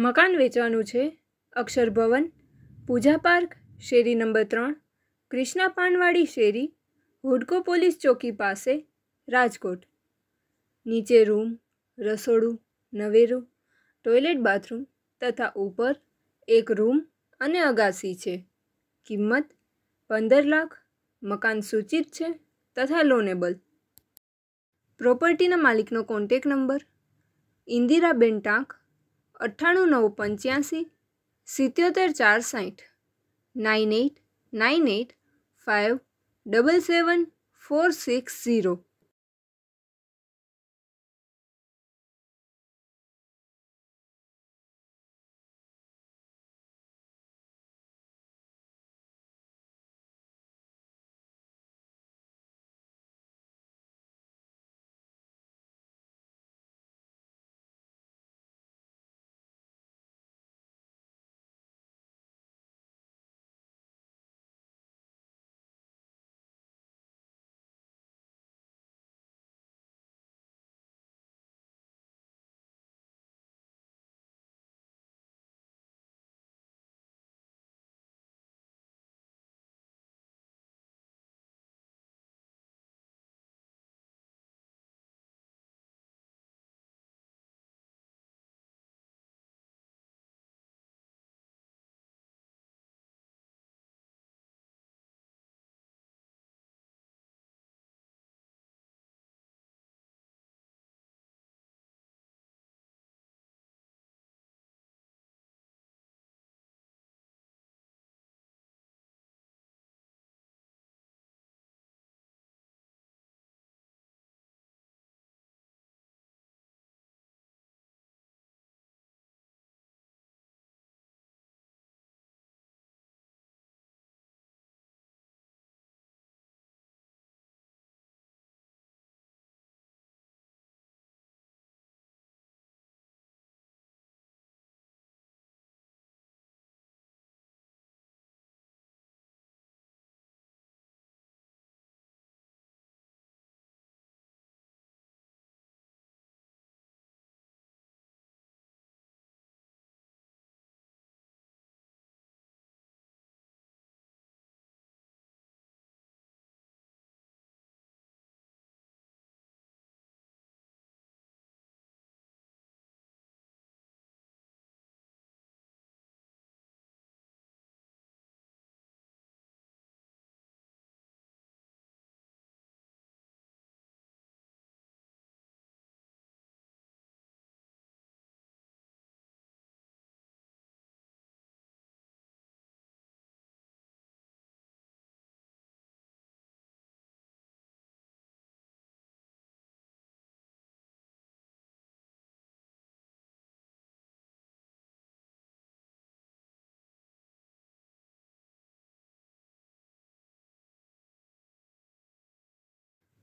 મકાન વેચવાનું છે અક્ષરભવન પૂજા પાર્ક શેરી નંબર ત્રણ ક્રિષ્ના પાનવાડી શેરી હુડકો પોલીસ ચોકી પાસે રાજકોટ નીચે રૂમ રસોડું નવેરું ટોયલેટ બાથરૂમ તથા ઉપર એક રૂમ અને અગાસી છે કિંમત પંદર લાખ મકાન સૂચિત છે તથા લોનેબલ પ્રોપર્ટીના માલિકનો કોન્ટેક નંબર ઇન્દિરાબેન ટાંક અઠ્ઠાણું નવ પંચ્યાસી સિત્યોતેર ચાર સાઠ nine eight nine eight five double seven four six zero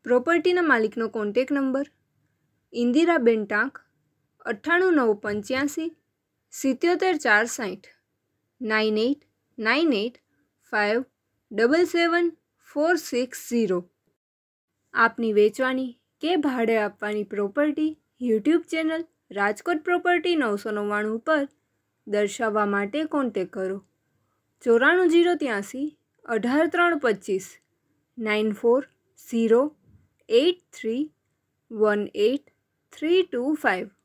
પ્રોપર્ટીના માલિકનો કોન્ટેક નંબર ઇન્દિરાબેન ટાંક અઠ્ઠાણું નવ પંચ્યાસી સિત્યોતેર ચાર સાઠ nine eight nine eight five double seven four six zero આપની વેચવાની કે ભાડે આપવાની property YouTube channel Rajkot property નવસો નવ્વાણું પર દર્શાવવા માટે કોન્ટેક કરો ચોરાણું જીરો ત્યાંસી અઢાર ત્રણ પચીસ nine four zero eight three one eight three two five.